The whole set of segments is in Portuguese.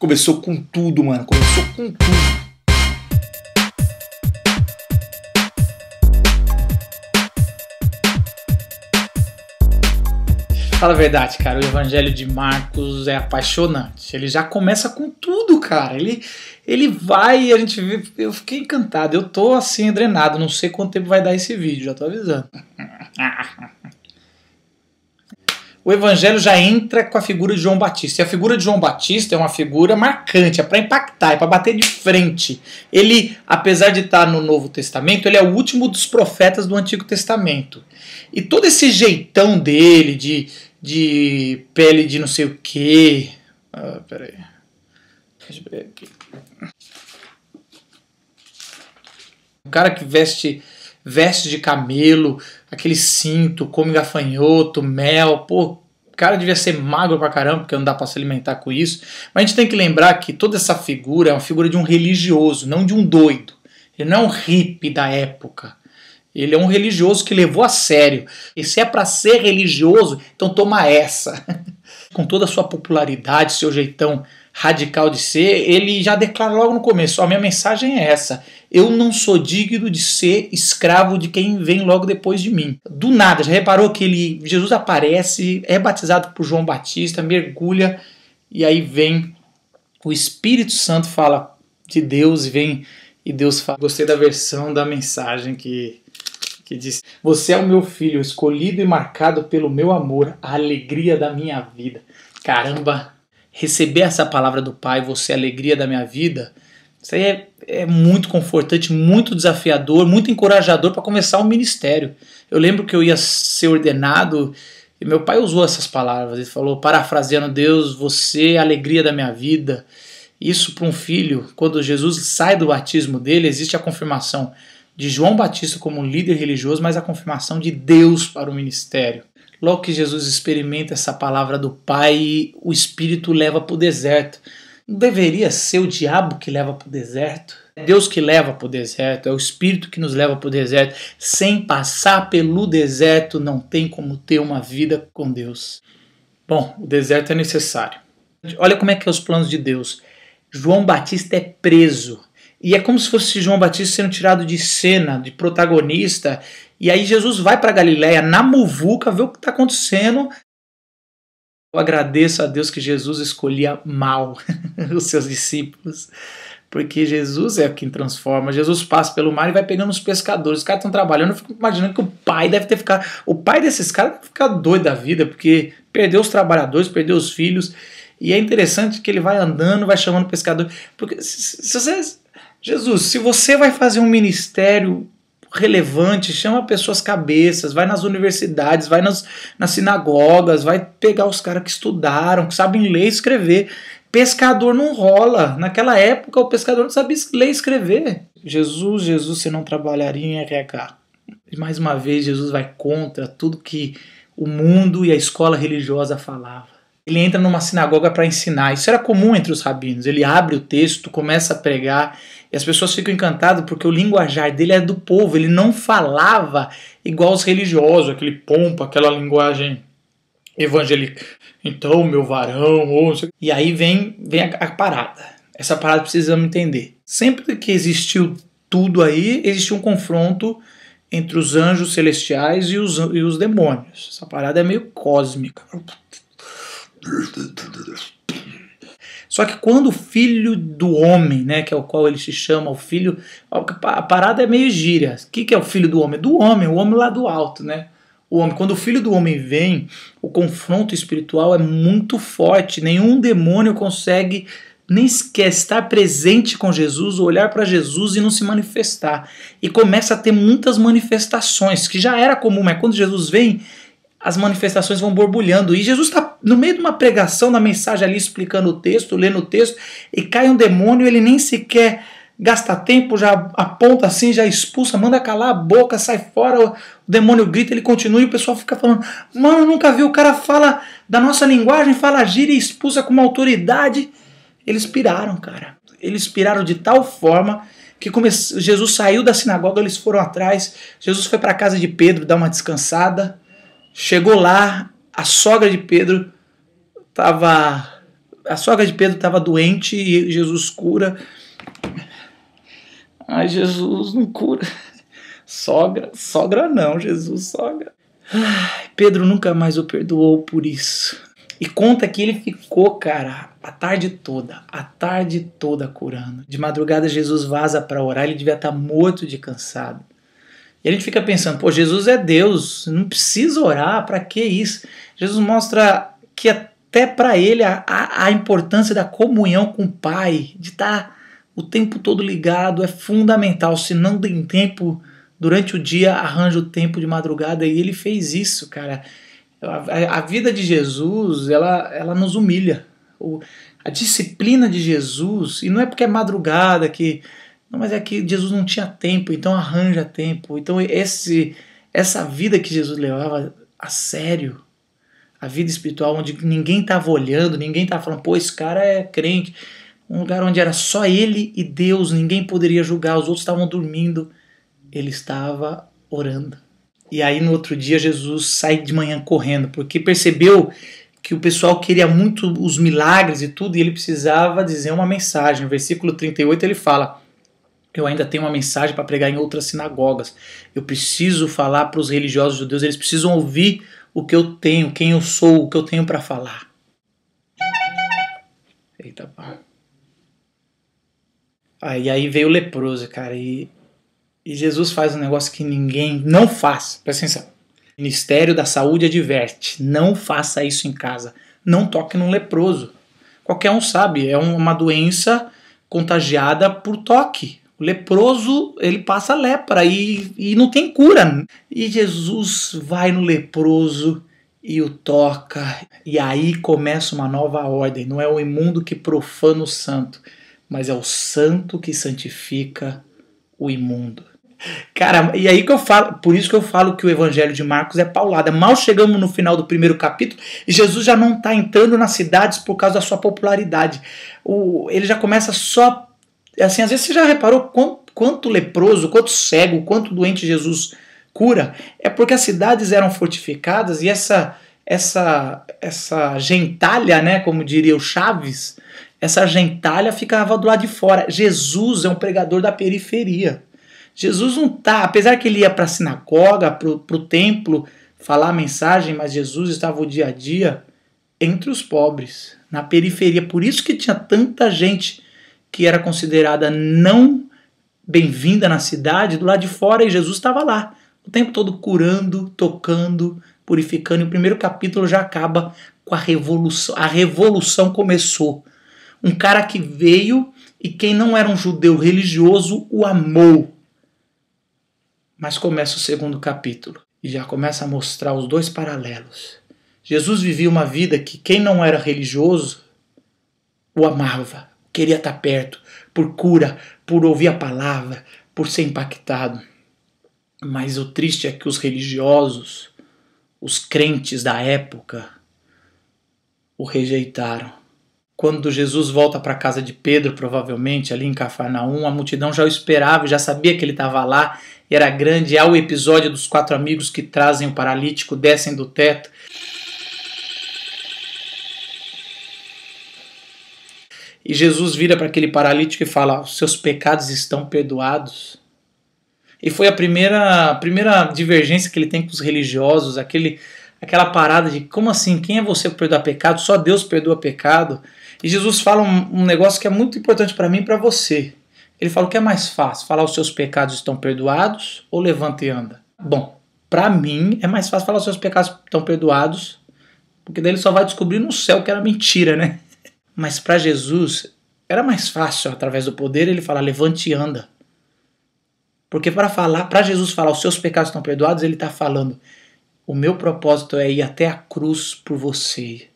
Começou com tudo, mano. Começou com tudo. Fala a verdade, cara. O Evangelho de Marcos é apaixonante. Ele já começa com tudo, cara. Ele, ele vai e a gente vê. Eu fiquei encantado. Eu tô assim, drenado. Não sei quanto tempo vai dar esse vídeo, já tô avisando. o evangelho já entra com a figura de João Batista. E a figura de João Batista é uma figura marcante, é para impactar, é para bater de frente. Ele, apesar de estar no Novo Testamento, ele é o último dos profetas do Antigo Testamento. E todo esse jeitão dele, de, de pele de não sei o quê. Ah, peraí. Deixa eu ver aqui. O cara que veste veste de camelo, aquele cinto, come gafanhoto, mel, pô, o cara devia ser magro pra caramba, porque não dá para se alimentar com isso. Mas a gente tem que lembrar que toda essa figura é uma figura de um religioso, não de um doido. Ele não é um hippie da época. Ele é um religioso que levou a sério. E se é para ser religioso, então toma essa. Com toda a sua popularidade, seu jeitão radical de ser, ele já declara logo no começo: a minha mensagem é essa. Eu não sou digno de ser escravo de quem vem logo depois de mim. Do nada, já reparou que ele, Jesus aparece, é batizado por João Batista, mergulha e aí vem o Espírito Santo fala de Deus e vem e Deus fala. Gostei da versão da mensagem que que diz: "Você é o meu filho, escolhido e marcado pelo meu amor, a alegria da minha vida". Caramba, receber essa palavra do Pai, você é a alegria da minha vida, isso aí é, é muito confortante, muito desafiador, muito encorajador para começar o um ministério. Eu lembro que eu ia ser ordenado e meu pai usou essas palavras. Ele falou, parafraseando Deus, você é a alegria da minha vida. Isso para um filho, quando Jesus sai do batismo dele, existe a confirmação de João Batista como líder religioso, mas a confirmação de Deus para o ministério. Logo que Jesus experimenta essa palavra do Pai, o Espírito leva para o deserto. Não deveria ser o diabo que leva para o deserto? É Deus que leva para o deserto, é o Espírito que nos leva para o deserto. Sem passar pelo deserto, não tem como ter uma vida com Deus. Bom, o deserto é necessário. Olha como é que é os planos de Deus. João Batista é preso. E é como se fosse João Batista sendo tirado de cena, de protagonista, e aí Jesus vai para Galiléia na muvuca, ver o que está acontecendo. Eu agradeço a Deus que Jesus escolhia mal os seus discípulos, porque Jesus é quem transforma. Jesus passa pelo mar e vai pegando os pescadores. Os caras estão trabalhando, eu fico imaginando que o pai deve ter ficado. O pai desses caras deve ficar doido da vida, porque perdeu os trabalhadores, perdeu os filhos. E é interessante que ele vai andando, vai chamando o pescador. Porque se, se você, Jesus, se você vai fazer um ministério relevante, chama pessoas cabeças, vai nas universidades, vai nas, nas sinagogas, vai pegar os caras que estudaram, que sabem ler e escrever. Pescador não rola. Naquela época, o pescador não sabia ler e escrever. Jesus, Jesus, você não trabalharia em RH. E mais uma vez, Jesus vai contra tudo que o mundo e a escola religiosa falavam ele entra numa sinagoga para ensinar. Isso era comum entre os rabinos. Ele abre o texto, começa a pregar, e as pessoas ficam encantadas porque o linguajar dele é do povo. Ele não falava igual os religiosos, aquele pompa, aquela linguagem evangélica. Então, meu varão, ou... e aí vem, vem a, a parada. Essa parada precisamos entender. Sempre que existiu tudo aí, existiu um confronto entre os anjos celestiais e os, e os demônios. Essa parada é meio cósmica. Só que quando o filho do homem, né, que é o qual ele se chama, o filho, a parada é meio gíria. O que, é o filho do homem? Do homem, o homem lá do alto, né? O homem, quando o filho do homem vem, o confronto espiritual é muito forte. Nenhum demônio consegue nem sequer estar presente com Jesus, olhar para Jesus e não se manifestar. E começa a ter muitas manifestações, que já era comum, mas quando Jesus vem, as manifestações vão borbulhando. E Jesus está no meio de uma pregação, na mensagem ali, explicando o texto, lendo o texto, e cai um demônio, ele nem sequer gasta tempo, já aponta assim, já expulsa, manda calar a boca, sai fora, o demônio grita, ele continua e o pessoal fica falando: Mano, nunca vi, o cara fala da nossa linguagem, fala gira e expulsa com uma autoridade. Eles piraram, cara. Eles piraram de tal forma que Jesus saiu da sinagoga, eles foram atrás. Jesus foi para a casa de Pedro dar uma descansada. Chegou lá, a sogra de Pedro estava. A sogra de Pedro estava doente e Jesus cura. Ai, Jesus não cura. Sogra, sogra não, Jesus, sogra. Ai, Pedro nunca mais o perdoou por isso. E conta que ele ficou, cara, a tarde toda, a tarde toda curando. De madrugada Jesus vaza para orar, ele devia estar tá morto de cansado. E a gente fica pensando, pô, Jesus é Deus, não precisa orar, para que isso? Jesus mostra que até para ele a, a, a, importância da comunhão com o Pai, de estar tá o tempo todo ligado, é fundamental. Se não tem tempo durante o dia, arranja o tempo de madrugada. E ele fez isso, cara. A, a vida de Jesus, ela, ela nos humilha. O, a disciplina de Jesus, e não é porque é madrugada que não, mas é que Jesus não tinha tempo, então arranja tempo. Então esse essa vida que Jesus levava a sério, a vida espiritual onde ninguém estava olhando, ninguém estava falando, pô, esse cara é crente. Um lugar onde era só ele e Deus, ninguém poderia julgar, os outros estavam dormindo. Ele estava orando. E aí no outro dia Jesus sai de manhã correndo, porque percebeu que o pessoal queria muito os milagres e tudo, e ele precisava dizer uma mensagem. No versículo 38 ele fala: eu ainda tenho uma mensagem para pregar em outras sinagogas. Eu preciso falar para os religiosos judeus, eles precisam ouvir o que eu tenho, quem eu sou, o que eu tenho para falar. Eita, pá. Aí, aí veio o leproso, cara, e, e Jesus faz um negócio que ninguém não faz. Presta atenção. O Ministério da Saúde adverte: não faça isso em casa. Não toque num leproso. Qualquer um sabe, é uma doença contagiada por toque. O leproso, ele passa lepra e, e não tem cura. E Jesus vai no leproso e o toca. E aí começa uma nova ordem. Não é o imundo que profana o santo, mas é o santo que santifica o imundo. Cara, e aí que eu falo, por isso que eu falo que o evangelho de Marcos é paulada. Mal chegamos no final do primeiro capítulo e Jesus já não está entrando nas cidades por causa da sua popularidade. O, ele já começa só é assim, às vezes você já reparou quanto, quanto leproso, quanto cego, quanto doente Jesus cura? É porque as cidades eram fortificadas e essa essa essa gentalha, né, como diria o Chaves, essa gentalha ficava do lado de fora. Jesus é um pregador da periferia. Jesus não tá, apesar que ele ia para a sinagoga, para o templo, falar a mensagem, mas Jesus estava o dia a dia entre os pobres, na periferia. Por isso que tinha tanta gente que era considerada não bem-vinda na cidade, do lado de fora, e Jesus estava lá, o tempo todo curando, tocando, purificando. E o primeiro capítulo já acaba com a revolução. A revolução começou. Um cara que veio e quem não era um judeu religioso o amou. Mas começa o segundo capítulo e já começa a mostrar os dois paralelos. Jesus vivia uma vida que quem não era religioso o amava queria estar perto, por cura, por ouvir a palavra, por ser impactado. Mas o triste é que os religiosos, os crentes da época, o rejeitaram. Quando Jesus volta para a casa de Pedro, provavelmente ali em Cafarnaum, a multidão já o esperava, já sabia que ele estava lá, era grande. Há o episódio dos quatro amigos que trazem o paralítico, descem do teto. E Jesus vira para aquele paralítico e fala: Os seus pecados estão perdoados. E foi a primeira, a primeira divergência que ele tem com os religiosos, aquele, aquela parada de como assim, quem é você para perdoar pecado? Só Deus perdoa pecado. E Jesus fala um, um negócio que é muito importante para mim e para você. Ele fala o que é mais fácil, falar os seus pecados estão perdoados ou levanta e anda. Bom, para mim é mais fácil falar os seus pecados estão perdoados, porque daí ele só vai descobrir no céu que era mentira, né? Mas para Jesus era mais fácil, através do poder, ele falar: levante e anda. Porque para falar, para Jesus falar, os seus pecados estão perdoados, ele está falando: o meu propósito é ir até a cruz por você.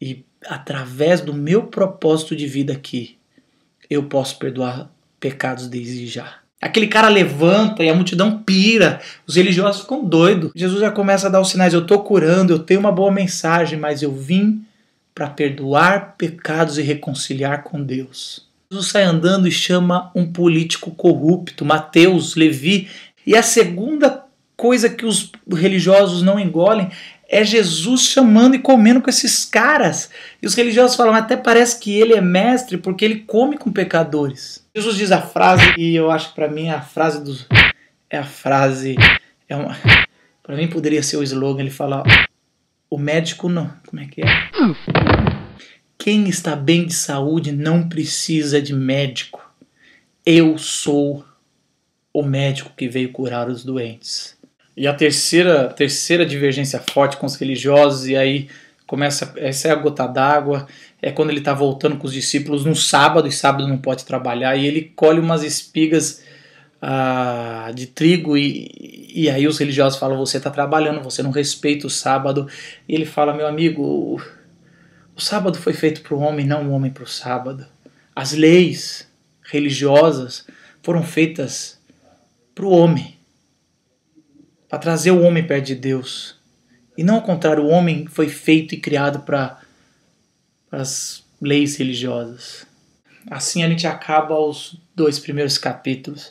E através do meu propósito de vida aqui, eu posso perdoar pecados desde já. Aquele cara levanta e a multidão pira, os religiosos ficam doidos. Jesus já começa a dar os sinais: eu estou curando, eu tenho uma boa mensagem, mas eu vim para perdoar pecados e reconciliar com Deus. Jesus sai andando e chama um político corrupto, Mateus, Levi. E a segunda coisa que os religiosos não engolem é Jesus chamando e comendo com esses caras. E os religiosos falam, até parece que ele é mestre porque ele come com pecadores. Jesus diz a frase e eu acho que para mim é a frase dos é a frase é uma para mim poderia ser o slogan, ele fala: o médico não. Como é que é? Quem está bem de saúde não precisa de médico. Eu sou o médico que veio curar os doentes. E a terceira, terceira divergência forte com os religiosos, e aí começa essa é a gota d'água, é quando ele está voltando com os discípulos no sábado, e sábado não pode trabalhar, e ele colhe umas espigas ah, de trigo e, e aí os religiosos falam você está trabalhando, você não respeita o sábado. E ele fala meu amigo, o sábado foi feito para o homem, não o homem para o sábado. As leis religiosas foram feitas para o homem, para trazer o homem perto de Deus. E não ao contrário, o homem foi feito e criado para as leis religiosas. Assim a gente acaba os dois primeiros capítulos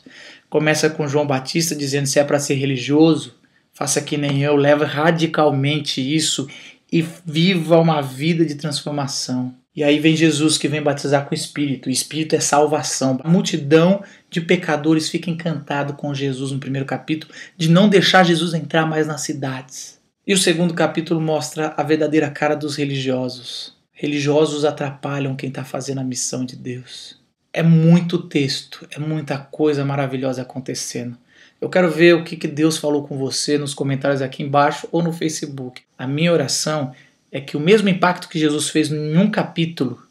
começa com João Batista dizendo: se é para ser religioso, faça que nem eu, leva radicalmente isso e viva uma vida de transformação. E aí vem Jesus que vem batizar com o Espírito. O Espírito é salvação. A multidão de pecadores fica encantado com Jesus no primeiro capítulo, de não deixar Jesus entrar mais nas cidades. E o segundo capítulo mostra a verdadeira cara dos religiosos. Religiosos atrapalham quem está fazendo a missão de Deus é muito texto, é muita coisa maravilhosa acontecendo. Eu quero ver o que, que Deus falou com você nos comentários aqui embaixo ou no Facebook. A minha oração é que o mesmo impacto que Jesus fez em um capítulo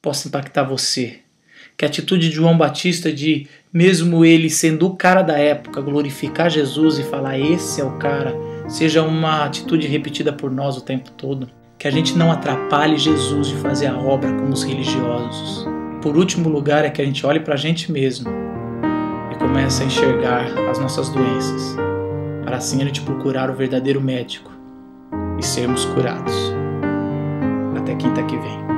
possa impactar você. Que a atitude de João Batista de, mesmo ele sendo o cara da época, glorificar Jesus e falar esse é o cara, seja uma atitude repetida por nós o tempo todo. Que a gente não atrapalhe Jesus de fazer a obra como os religiosos por último lugar, é que a gente olhe para a gente mesmo e comece a enxergar as nossas doenças, para assim a gente procurar o verdadeiro médico e sermos curados. Até quinta que vem.